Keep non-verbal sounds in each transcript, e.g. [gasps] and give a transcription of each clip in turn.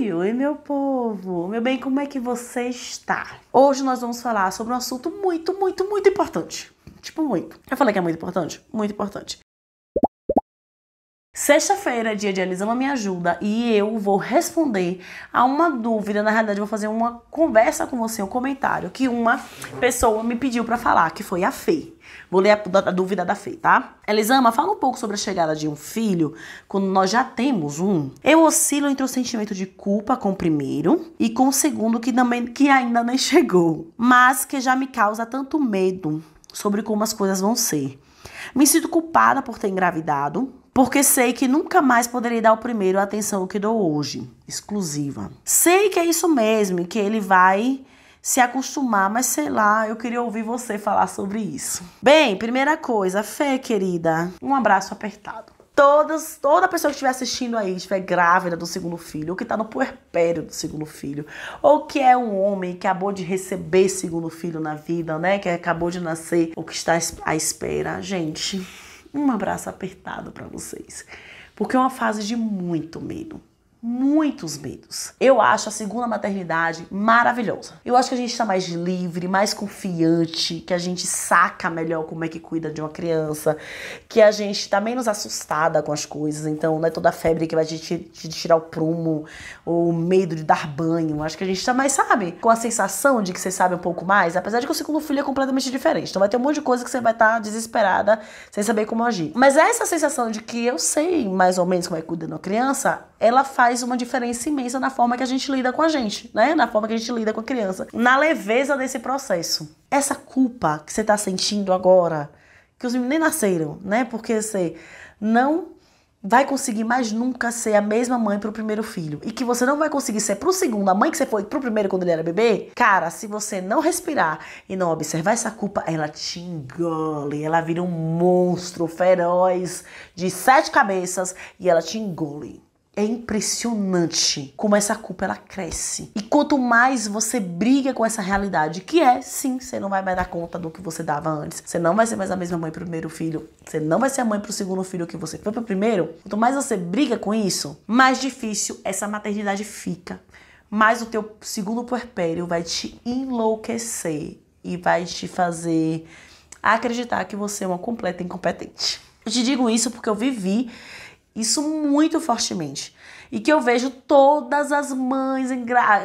Oi, oi meu povo! Meu bem, como é que você está? Hoje nós vamos falar sobre um assunto muito, muito, muito importante. Tipo, muito. Eu falei que é muito importante? Muito importante. Sexta-feira, é dia de Elisama Me Ajuda, e eu vou responder a uma dúvida. Na realidade, vou fazer uma conversa com você, um comentário que uma pessoa me pediu para falar, que foi a Fê. Vou ler a, a dúvida da Fê, tá? Elisama, fala um pouco sobre a chegada de um filho quando nós já temos um. Eu oscilo entre o sentimento de culpa com o primeiro e com o segundo que, também, que ainda nem chegou, mas que já me causa tanto medo sobre como as coisas vão ser. Me sinto culpada por ter engravidado, porque sei que nunca mais poderei dar o primeiro a atenção que dou hoje, exclusiva. Sei que é isso mesmo, que ele vai se acostumar, mas sei lá, eu queria ouvir você falar sobre isso. Bem, primeira coisa, Fê, querida, um abraço apertado. Todas, toda pessoa que estiver assistindo aí, estiver grávida do segundo filho, ou que está no puerpério do segundo filho, ou que é um homem que acabou de receber segundo filho na vida, né? Que acabou de nascer, ou que está à espera, gente, um abraço apertado para vocês. Porque é uma fase de muito medo muitos medos. Eu acho a segunda maternidade maravilhosa. Eu acho que a gente está mais livre, mais confiante, que a gente saca melhor como é que cuida de uma criança, que a gente está menos assustada com as coisas. Então, não é toda a febre que vai te, te tirar o prumo, ou o medo de dar banho. Eu acho que a gente está mais, sabe, com a sensação de que você sabe um pouco mais, apesar de que o segundo filho é completamente diferente. Então, vai ter um monte de coisa que você vai estar tá desesperada, sem saber como agir. Mas essa sensação de que eu sei mais ou menos como é que cuida de uma criança, ela faz faz uma diferença imensa na forma que a gente lida com a gente, né? Na forma que a gente lida com a criança. Na leveza desse processo. Essa culpa que você está sentindo agora, que os meninos nem nasceram, né? Porque você não vai conseguir mais nunca ser a mesma mãe para o primeiro filho e que você não vai conseguir ser para o segundo a mãe que você foi para o primeiro quando ele era bebê, cara, se você não respirar e não observar essa culpa, ela te engole, ela vira um monstro feroz de sete cabeças e ela te engole. É impressionante como essa culpa ela cresce. E quanto mais você briga com essa realidade, que é sim, você não vai mais dar conta do que você dava antes. Você não vai ser mais a mesma mãe pro primeiro filho. Você não vai ser a mãe pro segundo filho que você foi pro primeiro. Quanto mais você briga com isso, mais difícil essa maternidade fica. Mais o teu segundo puerpério vai te enlouquecer e vai te fazer acreditar que você é uma completa incompetente. Eu te digo isso porque eu vivi isso muito fortemente. E que eu vejo todas as mães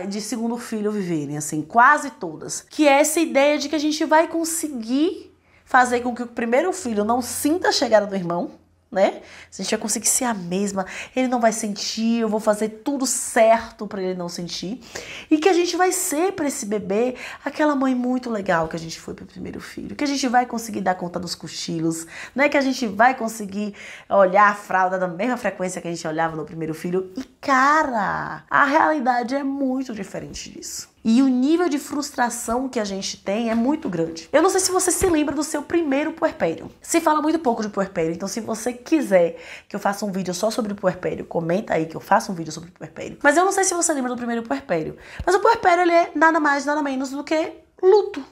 de segundo filho viverem, assim, quase todas. Que é essa ideia de que a gente vai conseguir fazer com que o primeiro filho não sinta a chegada do irmão, né? Se a gente vai conseguir ser a mesma, ele não vai sentir, eu vou fazer tudo certo para ele não sentir. E que a gente vai ser para esse bebê aquela mãe muito legal que a gente foi pro primeiro filho, que a gente vai conseguir dar conta dos cochilos, né? Que a gente vai conseguir olhar a fralda da mesma frequência que a gente olhava no primeiro filho. E cara, a realidade é muito diferente disso. E o nível de frustração que a gente tem é muito grande. Eu não sei se você se lembra do seu primeiro puerpério. Se fala muito pouco de puerpério, então se você quiser que eu faça um vídeo só sobre puerpério, comenta aí que eu faça um vídeo sobre puerpério. Mas eu não sei se você lembra do primeiro puerpério. Mas o puerpério ele é nada mais, nada menos do que luto,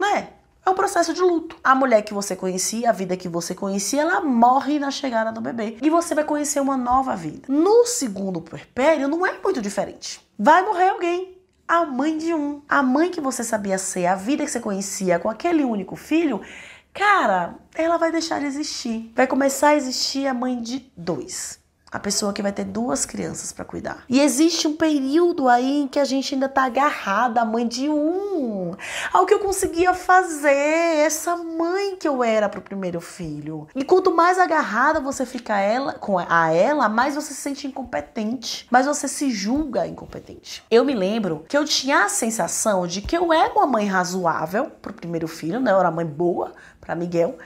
né? É um processo de luto. A mulher que você conhecia, a vida que você conhecia, ela morre na chegada do bebê. E você vai conhecer uma nova vida. No segundo puerpério, não é muito diferente. Vai morrer alguém a mãe de um. A mãe que você sabia ser, a vida que você conhecia com aquele único filho, cara, ela vai deixar de existir. Vai começar a existir a mãe de dois a pessoa que vai ter duas crianças para cuidar. E existe um período aí em que a gente ainda tá agarrada à mãe de um, ao que eu conseguia fazer, essa mãe que eu era pro primeiro filho. E quanto mais agarrada você fica a ela, com a ela, mais você se sente incompetente, mais você se julga incompetente. Eu me lembro que eu tinha a sensação de que eu era uma mãe razoável pro primeiro filho, né? Eu era uma mãe boa para Miguel.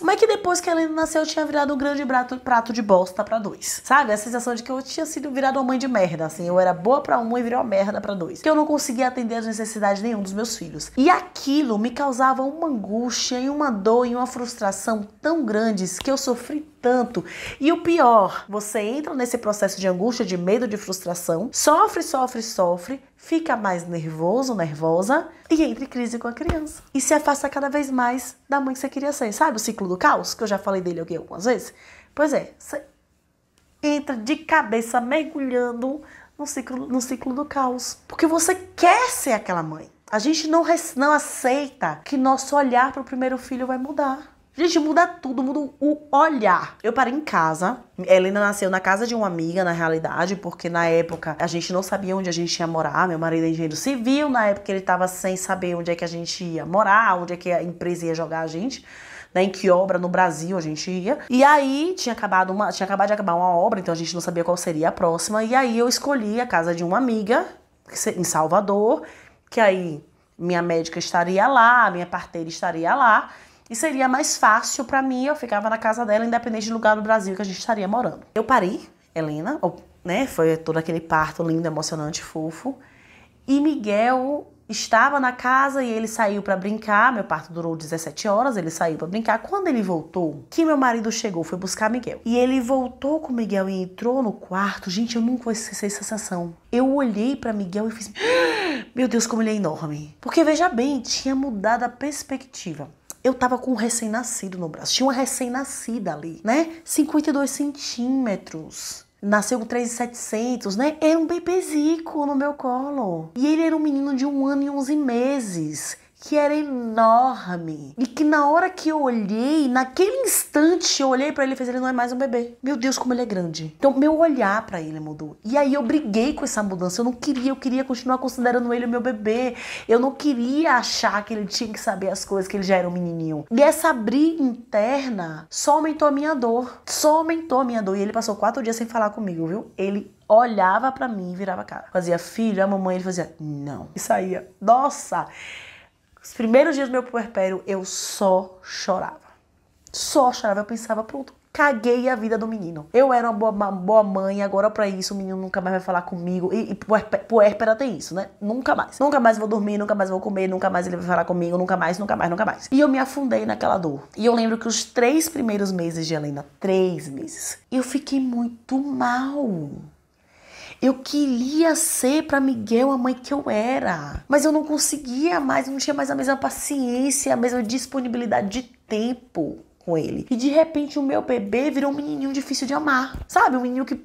Mas que depois que ela nasceu, eu tinha virado um grande prato, prato de bosta para dois. Sabe? A sensação de que eu tinha sido virado uma mãe de merda, assim. Eu era boa para um e virou merda para dois. Que eu não conseguia atender as necessidades nenhum dos meus filhos. E aquilo me causava uma angústia e uma dor e uma frustração tão grandes que eu sofri tanto. E o pior, você entra nesse processo de angústia, de medo, de frustração, sofre, sofre, sofre, fica mais nervoso, nervosa e entra em crise com a criança. E se afasta cada vez mais da mãe que você queria ser. Sabe o ciclo do caos, que eu já falei dele aqui algumas vezes? Pois é, você entra de cabeça mergulhando no ciclo, no ciclo do caos. Porque você quer ser aquela mãe. A gente não, não aceita que nosso olhar para o primeiro filho vai mudar. Gente, muda tudo, muda o olhar. Eu parei em casa. Helena nasceu na casa de uma amiga, na realidade, porque na época a gente não sabia onde a gente ia morar. Meu marido é engenheiro civil, na época ele estava sem saber onde é que a gente ia morar, onde é que a empresa ia jogar a gente. Né, em que obra no Brasil a gente ia. E aí tinha acabado uma, tinha acabado de acabar uma obra, então a gente não sabia qual seria a próxima. E aí eu escolhi a casa de uma amiga em Salvador, que aí minha médica estaria lá, minha parteira estaria lá. E seria mais fácil para mim, eu ficava na casa dela, independente do lugar do Brasil que a gente estaria morando. Eu parei, Helena, né? Foi todo aquele parto lindo, emocionante, fofo. E Miguel estava na casa e ele saiu para brincar. Meu parto durou 17 horas, ele saiu para brincar. Quando ele voltou, que meu marido chegou, foi buscar Miguel. E ele voltou com Miguel e entrou no quarto. Gente, eu nunca vou esquecer essa sensação. Eu olhei para Miguel e fiz: [gasps] "Meu Deus, como ele é enorme". Porque veja bem, tinha mudado a perspectiva. Eu tava com um recém-nascido no braço. Tinha uma recém-nascida ali, né? 52 centímetros. Nasceu com 3,700, né? Era um bebezico no meu colo. E ele era um menino de um ano e 11 meses que era enorme. E que na hora que eu olhei, naquele instante eu olhei para ele e falei, ele não é mais um bebê. Meu Deus, como ele é grande. Então meu olhar para ele mudou. E aí eu briguei com essa mudança. Eu não queria, eu queria continuar considerando ele meu bebê. Eu não queria achar que ele tinha que saber as coisas, que ele já era um menininho. E essa briga interna só aumentou a minha dor. Só aumentou a minha dor. E ele passou quatro dias sem falar comigo, viu? Ele olhava para mim e virava a cara. Fazia filho, é a mamãe, ele fazia não. E saía. Nossa! Os primeiros dias do meu puerpério, eu só chorava. Só chorava. Eu pensava, pronto, caguei a vida do menino. Eu era uma boa, uma boa mãe, agora para isso o menino nunca mais vai falar comigo. E, e puerpera tem isso, né? Nunca mais. Nunca mais vou dormir, nunca mais vou comer, nunca mais ele vai falar comigo, nunca mais, nunca mais, nunca mais. E eu me afundei naquela dor. E eu lembro que os três primeiros meses de Helena, três meses, eu fiquei muito mal. Eu queria ser para Miguel a mãe que eu era, mas eu não conseguia mais, eu não tinha mais a mesma paciência, a mesma disponibilidade de tempo com ele. E de repente o meu bebê virou um menininho difícil de amar, sabe? Um menino que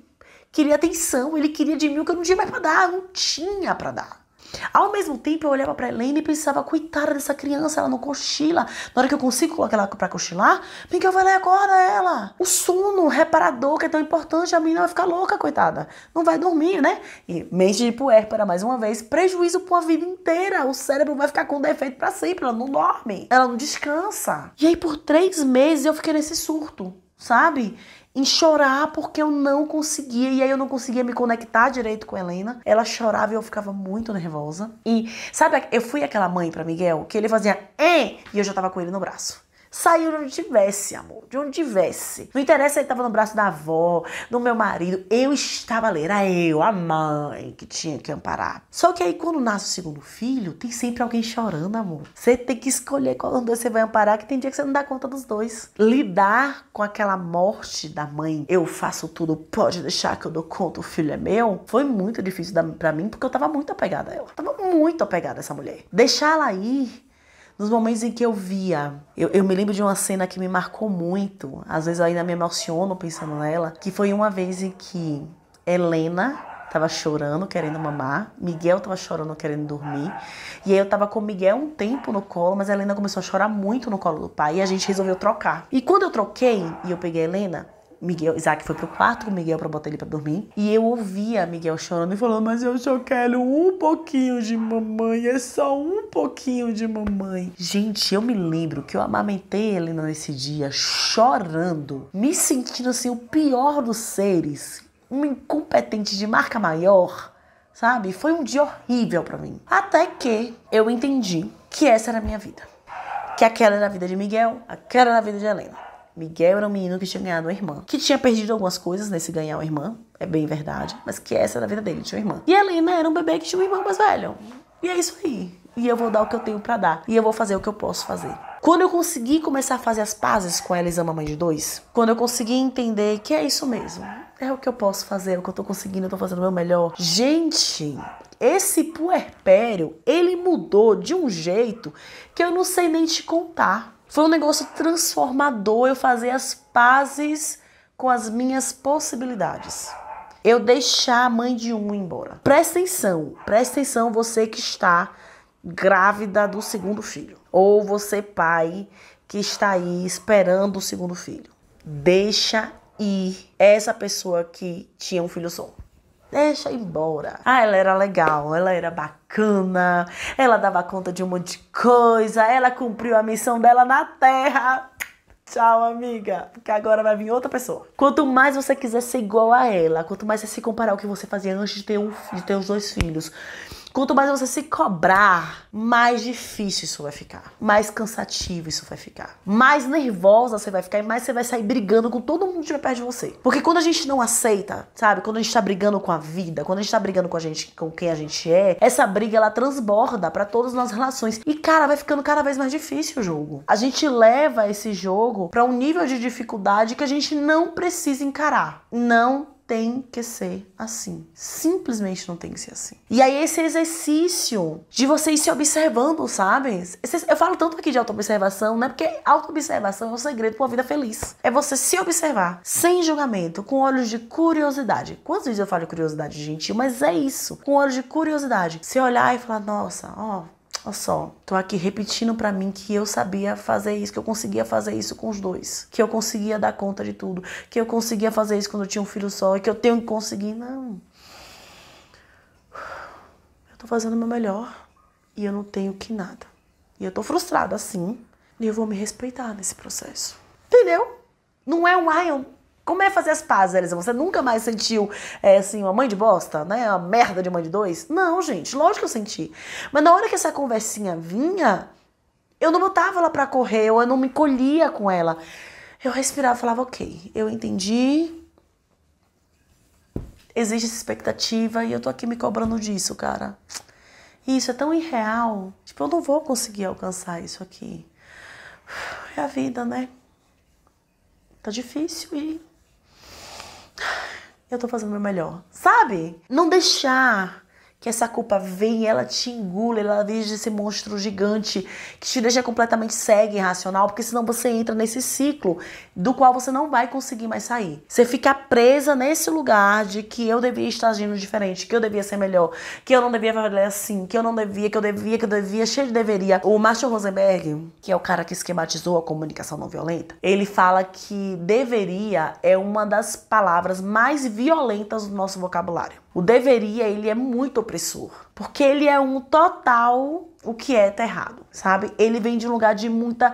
queria atenção, ele queria de mim o que eu não tinha mais pra dar, não tinha pra dar. Ao mesmo tempo, eu olhava para Helena e pensava, coitada dessa criança, ela não cochila. Na hora que eu consigo colocar ela para cochilar, eu vou lá e acorda ela. O sono reparador que é tão importante, a menina vai ficar louca, coitada. Não vai dormir, né? E mente de puérpera, mais uma vez, prejuízo pra a vida inteira. O cérebro vai ficar com defeito para sempre, ela não dorme, ela não descansa. E aí, por três meses, eu fiquei nesse surto, sabe? em chorar porque eu não conseguia e aí eu não conseguia me conectar direito com Helena. Ela chorava e eu ficava muito nervosa. E sabe, eu fui aquela mãe para Miguel que ele fazia e eu já tava com ele no braço. Saiu de onde tivesse, amor, de onde tivesse. Não interessa se ele estava no braço da avó, do meu marido, eu estava ali, era eu, a mãe, que tinha que amparar. Só que aí quando nasce o segundo filho, tem sempre alguém chorando, amor. Você tem que escolher qual dos dois você vai amparar, que tem dia que você não dá conta dos dois. Lidar com aquela morte da mãe, eu faço tudo, pode deixar que eu dou conta, o filho é meu, foi muito difícil para mim, porque eu tava muito apegada a ela. Eu tava muito apegada a essa mulher. Deixar ela ir nos momentos em que eu via. Eu, eu me lembro de uma cena que me marcou muito, às vezes eu ainda me emociono pensando nela, que foi uma vez em que Helena tava chorando, querendo mamar, Miguel tava chorando, querendo dormir. E aí eu tava com o Miguel um tempo no colo, mas a Helena começou a chorar muito no colo do pai e a gente resolveu trocar. E quando eu troquei e eu peguei a Helena, Miguel, Isaac foi pro quarto com Miguel pra botar ele pra dormir. E eu ouvia Miguel chorando e falando: Mas eu só quero um pouquinho de mamãe, é só um pouquinho de mamãe. Gente, eu me lembro que eu amamentei a Helena nesse dia, chorando, me sentindo assim o pior dos seres, um incompetente de marca maior, sabe? Foi um dia horrível para mim. Até que eu entendi que essa era a minha vida. Que aquela era a vida de Miguel, aquela era a vida de Helena. Miguel era um menino que tinha ganhado uma irmã, que tinha perdido algumas coisas nesse ganhar uma irmã, é bem verdade, mas que essa era é a vida dele, tinha uma irmã. E Helena era um bebê que tinha um irmão mais velho. E é isso aí. E eu vou dar o que eu tenho para dar. E eu vou fazer o que eu posso fazer. Quando eu consegui começar a fazer as pazes com a Mamãe de Dois, quando eu consegui entender que é isso mesmo, é o que eu posso fazer, é o que eu tô conseguindo, eu tô fazendo o meu melhor. Gente, esse puerpério, ele mudou de um jeito que eu não sei nem te contar. Foi um negócio transformador eu fazer as pazes com as minhas possibilidades. Eu deixar a mãe de um embora. Presta atenção, presta atenção você que está grávida do segundo filho. Ou você pai que está aí esperando o segundo filho. Deixa ir essa pessoa que tinha um filho só. Deixa embora. Ah, ela era legal, ela era bacana, ela dava conta de um monte de coisa, ela cumpriu a missão dela na Terra. Tchau, amiga, porque agora vai vir outra pessoa. Quanto mais você quiser ser igual a ela, quanto mais você se comparar ao que você fazia antes de ter, um, de ter os dois filhos, Quanto mais você se cobrar, mais difícil isso vai ficar, mais cansativo isso vai ficar, mais nervosa você vai ficar e mais você vai sair brigando com todo mundo que estiver perto de você. Porque quando a gente não aceita, sabe? Quando a gente tá brigando com a vida, quando a gente tá brigando com a gente, com quem a gente é, essa briga ela transborda para todas as nossas relações. E cara, vai ficando cada vez mais difícil o jogo. A gente leva esse jogo para um nível de dificuldade que a gente não precisa encarar. Não tem que ser assim. Simplesmente não tem que ser assim. E aí, esse exercício de vocês se observando, sabe? Eu falo tanto aqui de auto-observação, né? Porque auto-observação é o segredo para uma vida feliz. É você se observar sem julgamento, com olhos de curiosidade. Quantas vezes eu falo curiosidade gentil, mas é isso. Com olhos de curiosidade. Se olhar e falar, nossa, ó, Olha só, tô aqui repetindo para mim que eu sabia fazer isso, que eu conseguia fazer isso com os dois, que eu conseguia dar conta de tudo, que eu conseguia fazer isso quando eu tinha um filho só, e que eu tenho que conseguir. Não. Eu tô fazendo o meu melhor e eu não tenho que nada. E eu tô frustrada assim, e eu vou me respeitar nesse processo. Entendeu? Não é um, ai, eu como é fazer as pazes, Elisa? Você nunca mais sentiu, é, assim, uma mãe de bosta, né? Uma merda de mãe de dois? Não, gente, lógico que eu senti. Mas na hora que essa conversinha vinha, eu não botava ela pra correr, eu não me colhia com ela. Eu respirava e falava, ok, eu entendi. Existe essa expectativa e eu tô aqui me cobrando disso, cara. E isso é tão irreal. Tipo, eu não vou conseguir alcançar isso aqui. É a vida, né? Tá difícil e eu tô fazendo o meu melhor, sabe? Não deixar que essa culpa vem, ela te engula, ela vira esse monstro gigante que te deixa completamente cego e irracional, porque senão você entra nesse ciclo do qual você não vai conseguir mais sair. Você fica presa nesse lugar de que eu devia estar agindo diferente, que eu devia ser melhor, que eu não devia fazer assim, que eu não devia, que eu devia, que eu devia, cheio de deveria. O Marshall Rosenberg, que é o cara que esquematizou a comunicação não violenta, ele fala que deveria é uma das palavras mais violentas do nosso vocabulário. O deveria, ele é muito opressor, porque ele é um total o que é tá errado, sabe? Ele vem de um lugar de muita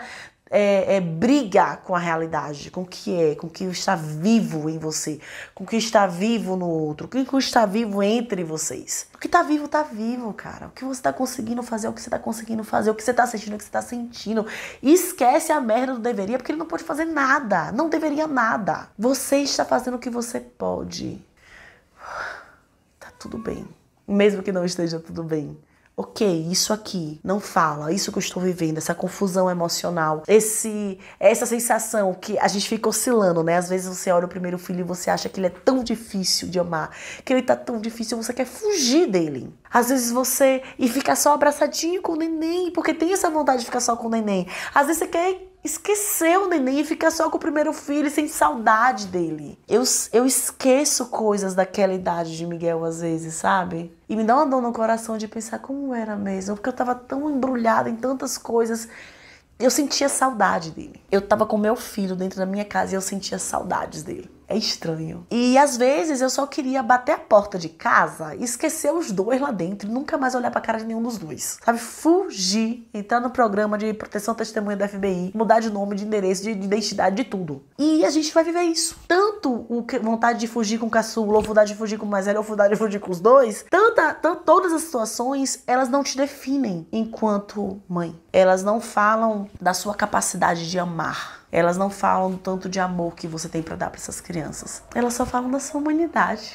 é, é, briga com a realidade, com o que é, com o que está vivo em você, com o que está vivo no outro, com o que está vivo entre vocês. O que está vivo, está vivo, cara. O que você está conseguindo fazer, o que você está conseguindo fazer, o que você está sentindo, o que você está sentindo. E esquece a merda do deveria, porque ele não pode fazer nada. Não deveria nada. Você está fazendo o que você pode tudo bem. Mesmo que não esteja tudo bem. Ok, isso aqui não fala, isso que eu estou vivendo, essa confusão emocional, esse, essa sensação que a gente fica oscilando, né? Às vezes você olha o primeiro filho e você acha que ele é tão difícil de amar, que ele tá tão difícil, você quer fugir dele. Às vezes você e fica só abraçadinho com o neném, porque tem essa vontade de ficar só com o neném. Às vezes você quer esqueceu o neném e fica só com o primeiro filho, sem saudade dele. Eu, eu esqueço coisas daquela idade de Miguel às vezes, sabe? E me dá uma dor no coração de pensar como era mesmo, porque eu tava tão embrulhada em tantas coisas. Eu sentia saudade dele. Eu tava com meu filho dentro da minha casa e eu sentia saudades dele é estranho. E às vezes eu só queria bater a porta de casa e esquecer os dois lá dentro, e nunca mais olhar para cara de nenhum dos dois. Sabe? Fugir, entrar no programa de proteção testemunha da FBI, mudar de nome, de endereço, de identidade, de tudo. E a gente vai viver isso. Tanto o que, vontade de fugir com o caçula, ou vontade de fugir com o mais velho, ou vontade de fugir com os dois, tanta, tanto, todas as situações, elas não te definem enquanto mãe. Elas não falam da sua capacidade de amar elas não falam tanto de amor que você tem para dar para essas crianças. Elas só falam da sua humanidade.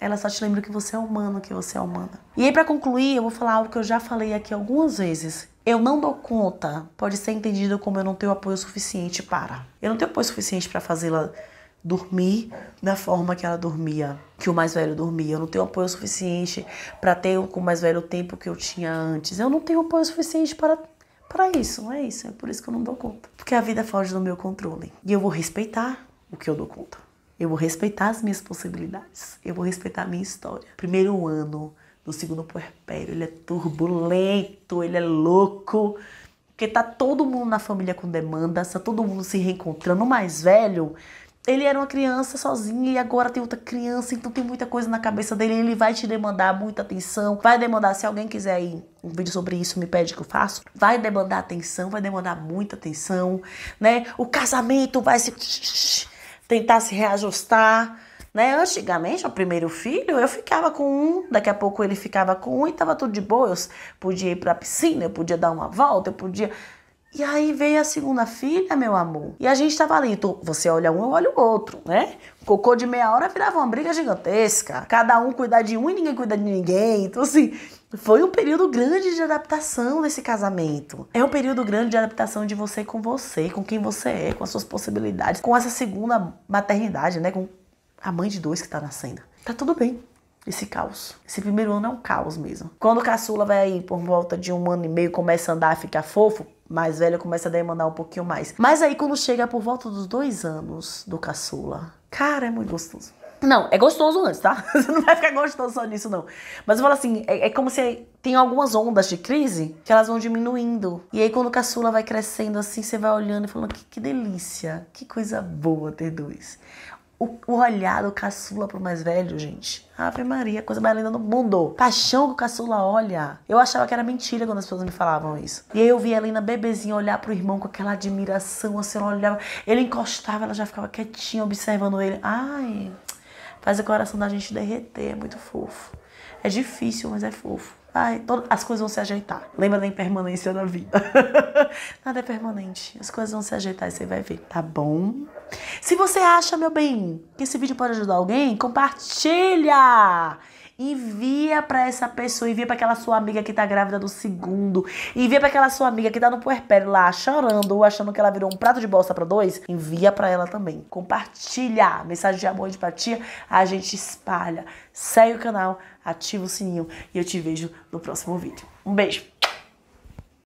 Elas só te lembram que você é humano, que você é humana. E aí para concluir, eu vou falar algo que eu já falei aqui algumas vezes. Eu não dou conta, pode ser entendido como eu não tenho apoio suficiente para. Eu não tenho apoio suficiente para fazê-la dormir da forma que ela dormia, que o mais velho dormia. Eu não tenho apoio suficiente para ter com o mais velho o tempo que eu tinha antes. Eu não tenho apoio suficiente para para isso, não é isso, é por isso que eu não dou conta. Porque a vida foge do meu controle e eu vou respeitar o que eu dou conta. Eu vou respeitar as minhas possibilidades, eu vou respeitar a minha história. Primeiro ano do segundo puerpério, ele é turbulento, ele é louco, porque tá todo mundo na família com demanda, tá todo mundo se reencontrando. O mais velho ele era uma criança sozinha e agora tem outra criança, então tem muita coisa na cabeça dele. Ele vai te demandar muita atenção, vai demandar. Se alguém quiser ir um vídeo sobre isso, me pede que eu faço. Vai demandar atenção, vai demandar muita atenção, né? O casamento vai se tentar se reajustar. Né? Antigamente, o primeiro filho, eu ficava com um, daqui a pouco ele ficava com um e tava tudo de boa. Eu podia ir pra piscina, eu podia dar uma volta, eu podia. E aí veio a segunda filha, meu amor. E a gente tava ali, tu, você olha um, eu olho o outro, né? Cocô de meia hora virava uma briga gigantesca. Cada um cuidar de um e ninguém cuida de ninguém. Então, assim, foi um período grande de adaptação nesse casamento. É um período grande de adaptação de você com você, com quem você é, com as suas possibilidades, com essa segunda maternidade, né? Com a mãe de dois que tá nascendo. Tá tudo bem esse caos. Esse primeiro ano é um caos mesmo. Quando o caçula vai aí por volta de um ano e meio, começa a andar, fica fofo, mais velho começa a demandar um pouquinho mais. Mas aí quando chega por volta dos dois anos do caçula, cara, é muito gostoso. Não, é gostoso antes, tá? [laughs] Você não vai ficar gostoso só nisso, não. Mas eu falo assim, é, é, como se tem algumas ondas de crise que elas vão diminuindo. E aí quando o caçula vai crescendo assim, você vai olhando e falando, que, que delícia, que coisa boa ter dois o, o olhar do caçula pro mais velho, gente. Ave Maria, coisa mais linda do mundo. Paixão que o caçula olha. Eu achava que era mentira quando as pessoas me falavam isso. E aí eu vi a Helena bebezinha olhar pro irmão com aquela admiração, assim, ela olhava. Ele encostava, ela já ficava quietinha, observando ele. Ai, faz o coração da gente derreter, é muito fofo. É difícil, mas é fofo. Vai, todas, as coisas vão se ajeitar. Lembra da impermanência da vida. [laughs] Nada é permanente. As coisas vão se ajeitar e você vai ver, tá bom? Se você acha, meu bem, que esse vídeo pode ajudar alguém, compartilha! envia para essa pessoa, envia para aquela sua amiga que tá grávida do segundo, envia para aquela sua amiga que tá no puerpério lá chorando ou achando que ela virou um prato de bolsa para dois, envia para ela também. Compartilha, mensagem de amor e de empatia, a gente espalha. Segue o canal, ativa o sininho e eu te vejo no próximo vídeo. Um beijo!